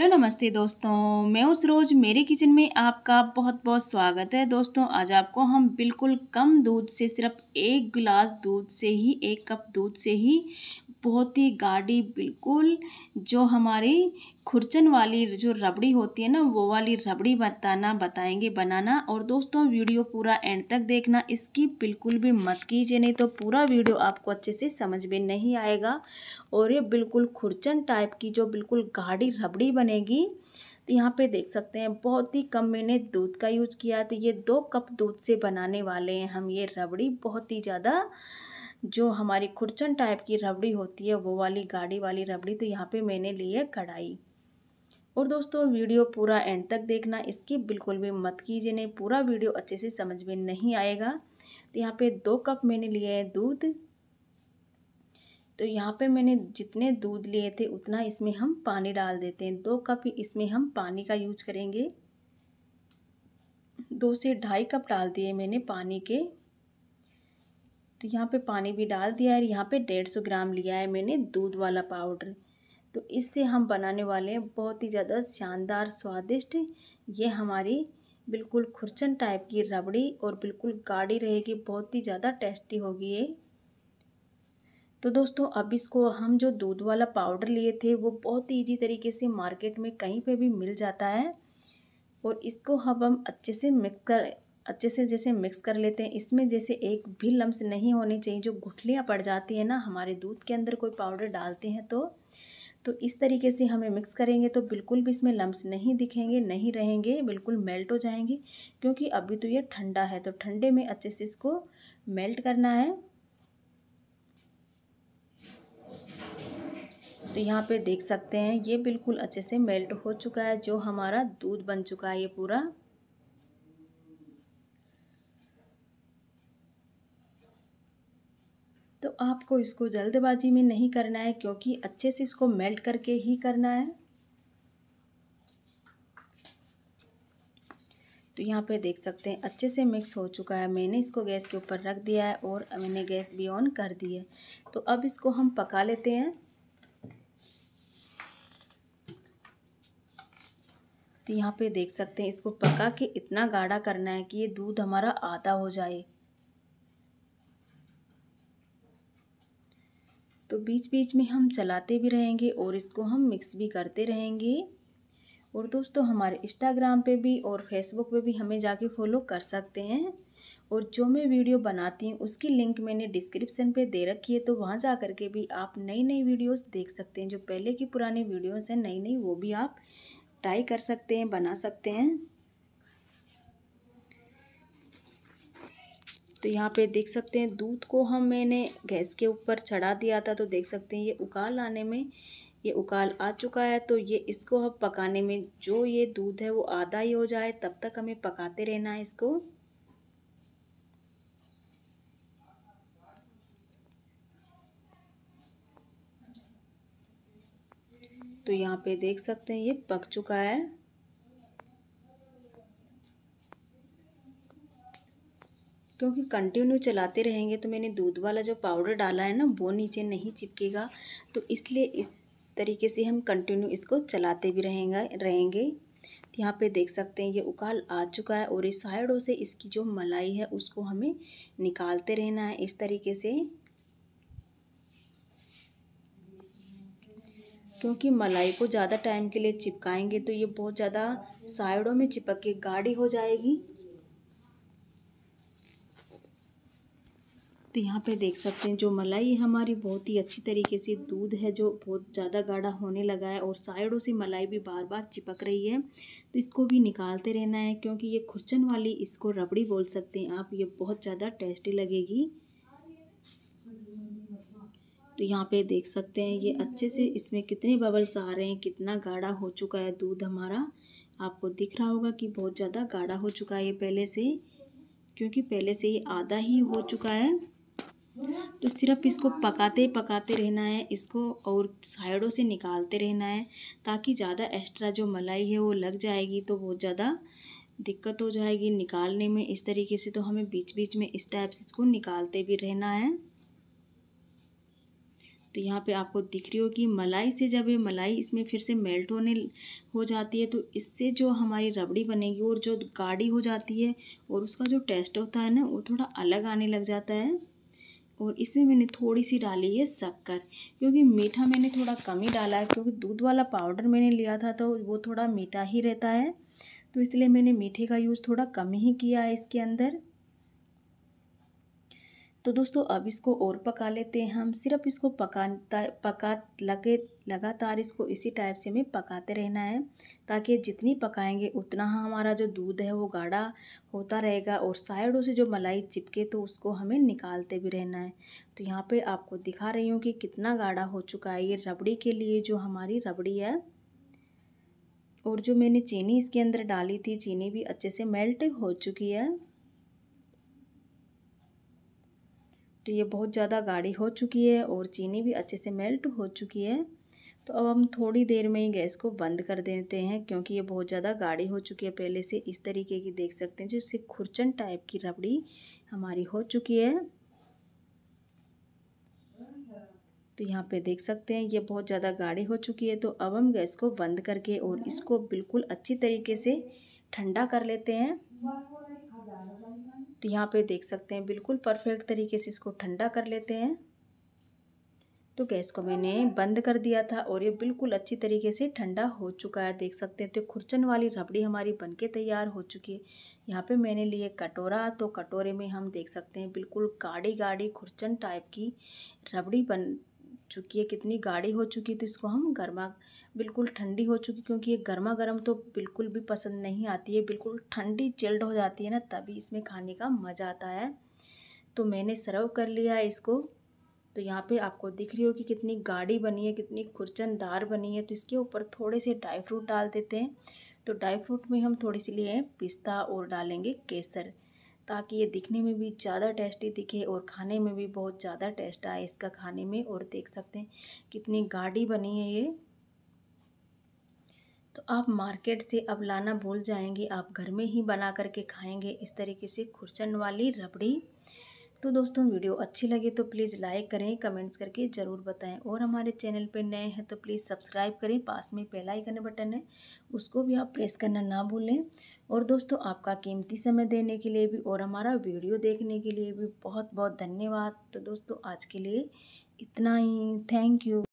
hello नमस्ते दोस्तों मैं उस रोज़ मेरे किचन में आपका बहुत बहुत स्वागत है दोस्तों आज आपको हम बिल्कुल कम दूध से सिर्फ एक गिलास दूध से ही एक कप दूध से ही बहुत ही गाढ़ी बिल्कुल जो हमारी खुरचन वाली जो रबड़ी होती है ना वो वाली रबड़ी बताना बताएंगे बनाना और दोस्तों वीडियो पूरा एंड तक देखना इसकी बिल्कुल भी मत कीजिए नहीं तो पूरा वीडियो आपको अच्छे से समझ में नहीं आएगा और ये बिल्कुल खुरचन टाइप की जो बिल्कुल गाढ़ी रबड़ी बनेगी तो यहाँ पे देख सकते हैं बहुत ही कम मैंने दूध का यूज किया तो ये दो कप दूध से बनाने वाले हैं हम ये रबड़ी बहुत ही ज़्यादा जो हमारी खुरचन टाइप की रबड़ी होती है वो वाली गाड़ी वाली रबड़ी तो यहाँ पे मैंने ली है कढ़ाई और दोस्तों वीडियो पूरा एंड तक देखना इसकी बिल्कुल भी मत कीजिए नहीं पूरा वीडियो अच्छे से समझ में नहीं आएगा तो यहाँ पे दो कप मैंने लिए है दूध तो यहाँ पे मैंने जितने दूध लिए थे उतना इसमें हम पानी डाल देते हैं दो कप इसमें हम पानी का यूज करेंगे दो से ढाई कप डाल दिए मैंने पानी के तो यहाँ पे पानी भी डाल दिया है यहाँ पे डेढ़ सौ ग्राम लिया है मैंने दूध वाला पाउडर तो इससे हम बनाने वाले हैं बहुत ही ज़्यादा शानदार स्वादिष्ट ये हमारी बिल्कुल खुरचन टाइप की रबड़ी और बिल्कुल गाढ़ी रहेगी बहुत ही ज़्यादा टेस्टी होगी ये तो दोस्तों अब इसको हम जो दूध वाला पाउडर लिए थे वो बहुत ही ईजी तरीके से मार्केट में कहीं पे भी मिल जाता है और इसको हम हम अच्छे से मिक्स कर अच्छे से जैसे मिक्स कर लेते हैं इसमें जैसे एक भी लम्स नहीं होने चाहिए जो गुठलियाँ पड़ जाती है ना हमारे दूध के अंदर कोई पाउडर डालते हैं तो तो इस तरीके से हमें मिक्स करेंगे तो बिल्कुल भी इसमें लम्स नहीं दिखेंगे नहीं रहेंगे बिल्कुल मेल्ट हो जाएंगे क्योंकि अभी तो ये ठंडा है तो ठंडे में अच्छे से इसको मेल्ट करना है तो यहाँ पे देख सकते हैं ये बिल्कुल अच्छे से मेल्ट हो चुका है जो हमारा दूध बन चुका है ये पूरा आपको इसको जल्दबाजी में नहीं करना है क्योंकि अच्छे से इसको मेल्ट करके ही करना है तो यहाँ पे देख सकते हैं अच्छे से मिक्स हो चुका है मैंने इसको गैस के ऊपर रख दिया है और मैंने गैस भी ऑन कर दी है तो अब इसको हम पका लेते हैं तो यहाँ पे देख सकते हैं इसको पका के इतना गाढ़ा करना है कि ये दूध हमारा आधा हो जाए तो बीच बीच में हम चलाते भी रहेंगे और इसको हम मिक्स भी करते रहेंगे और दोस्तों हमारे इंस्टाग्राम पे भी और फेसबुक पे भी हमें जाके फॉलो कर सकते हैं और जो मैं वीडियो बनाती हूँ उसकी लिंक मैंने डिस्क्रिप्शन पे दे रखी है तो वहाँ जा कर के भी आप नई नई वीडियोस देख सकते हैं जो पहले की पुरानी वीडियोस हैं नई नई वो भी आप ट्राई कर सकते हैं बना सकते हैं तो यहाँ पे देख सकते हैं दूध को हम मैंने गैस के ऊपर चढ़ा दिया था तो देख सकते हैं ये उकाल आने में ये उकाल आ चुका है तो ये इसको हम पकाने में जो ये दूध है वो आधा ही हो जाए तब तक हमें पकाते रहना है इसको तो यहाँ पे देख सकते हैं ये पक चुका है क्योंकि कंटिन्यू चलाते रहेंगे तो मैंने दूध वाला जो पाउडर डाला है ना वो नीचे नहीं चिपकेगा तो इसलिए इस तरीके से हम कंटिन्यू इसको चलाते भी रहेंगे रहेंगे तो यहाँ पे देख सकते हैं ये उकाल आ चुका है और इस साइडों से इसकी जो मलाई है उसको हमें निकालते रहना है इस तरीके से क्योंकि मलाई को ज़्यादा टाइम के लिए चिपकाएंगे तो ये बहुत ज़्यादा साइडों में चिपक के गाढ़ी हो जाएगी तो यहाँ पे देख सकते हैं जो मलाई हमारी बहुत ही अच्छी तरीके से दूध है जो बहुत ज़्यादा गाढ़ा होने लगा है और साइडों से मलाई भी बार बार चिपक रही है तो इसको भी निकालते रहना है क्योंकि ये खुरचन वाली इसको रबड़ी बोल सकते हैं आप ये बहुत ज़्यादा टेस्टी लगेगी तो यहाँ पे देख सकते हैं ये अच्छे से इसमें कितने बबल्स आ रहे हैं कितना गाढ़ा हो चुका है दूध हमारा आपको दिख रहा होगा कि बहुत ज़्यादा गाढ़ा हो चुका है ये पहले से क्योंकि पहले से ही आधा ही हो चुका है तो सिर्फ इसको पकाते ही पकाते रहना है इसको और साइडों से निकालते रहना है ताकि ज़्यादा एक्स्ट्रा जो मलाई है वो लग जाएगी तो बहुत ज़्यादा दिक्कत हो जाएगी निकालने में इस तरीके से तो हमें बीच बीच में इस टाइप से इसको निकालते भी रहना है तो यहाँ पे आपको दिख रही होगी मलाई से जब ये मलाई इसमें फिर से मेल्ट होने हो जाती है तो इससे जो हमारी रबड़ी बनेगी और जो गाढ़ी हो जाती है और उसका जो टेस्ट होता है ना वो थोड़ा अलग आने लग जाता है और इसमें मैंने थोड़ी सी डाली है शक्कर क्योंकि मीठा मैंने थोड़ा कम ही डाला है क्योंकि दूध वाला पाउडर मैंने लिया था तो वो थोड़ा मीठा ही रहता है तो इसलिए मैंने मीठे का यूज़ थोड़ा कम ही किया है इसके अंदर तो दोस्तों अब इसको और पका लेते हैं हम सिर्फ इसको पकाता पका लगे लगातार इसको इसी टाइप से हमें पकाते रहना है ताकि जितनी पकाएंगे उतना हाँ हमारा जो दूध है वो गाढ़ा होता रहेगा और साइडों से जो मलाई चिपके तो उसको हमें निकालते भी रहना है तो यहाँ पे आपको दिखा रही हूँ कि कितना गाढ़ा हो चुका है ये रबड़ी के लिए जो हमारी रबड़ी है और जो मैंने चीनी इसके अंदर डाली थी चीनी भी अच्छे से मेल्ट हो चुकी है तो ये बहुत ज़्यादा गाढ़ी हो चुकी है और चीनी भी अच्छे से मेल्ट हो चुकी है तो अब हम थोड़ी देर में ही गैस को बंद कर देते हैं क्योंकि ये बहुत ज़्यादा गाढ़ी हो चुकी है पहले से इस तरीके की देख सकते हैं जिससे खुरचन टाइप की रबड़ी हमारी हो चुकी है तो यहाँ पे देख सकते हैं ये बहुत ज़्यादा गाढ़ी हो चुकी है तो अब हम गैस को बंद करके और इसको बिल्कुल अच्छी तरीके से ठंडा कर लेते हैं तो यहाँ पे देख सकते हैं बिल्कुल परफेक्ट तरीके से इसको ठंडा कर लेते हैं तो गैस को मैंने बंद कर दिया था और ये बिल्कुल अच्छी तरीके से ठंडा हो चुका है देख सकते हैं तो खुरचन वाली रबड़ी हमारी बनके तैयार हो चुकी है यहाँ पे मैंने लिए कटोरा तो कटोरे में हम देख सकते हैं बिल्कुल गाढ़ी गाढ़ी खुरचन टाइप की रबड़ी बन चुकी है कितनी गाढ़ी हो चुकी है तो इसको हम गर्मा बिल्कुल ठंडी हो चुकी क्योंकि ये गर्मा गर्म तो बिल्कुल भी पसंद नहीं आती है बिल्कुल ठंडी चिल्ड हो जाती है ना तभी इसमें खाने का मज़ा आता है तो मैंने सर्व कर लिया है इसको तो यहाँ पे आपको दिख रही हो कि कितनी गाढ़ी बनी है कितनी खुरचनदार बनी है तो इसके ऊपर थोड़े से ड्राई फ्रूट डाल देते हैं तो ड्राई फ्रूट में हम थोड़ी सी लिए पिस्ता और डालेंगे केसर ताकि ये दिखने में भी ज़्यादा टेस्टी दिखे और खाने में भी बहुत ज़्यादा टेस्ट आए इसका खाने में और देख सकते हैं कितनी गाढ़ी बनी है ये तो आप मार्केट से अब लाना भूल जाएंगे आप घर में ही बना करके खाएंगे इस तरीके से खुरचन वाली रबड़ी तो दोस्तों वीडियो अच्छी लगी तो प्लीज़ लाइक करें कमेंट्स करके ज़रूर बताएं और हमारे चैनल पर नए हैं तो प्लीज़ सब्सक्राइब करें पास में पहला आइकन बटन है उसको भी आप प्रेस करना ना भूलें और दोस्तों आपका कीमती समय देने के लिए भी और हमारा वीडियो देखने के लिए भी बहुत बहुत धन्यवाद तो दोस्तों आज के लिए इतना ही थैंक यू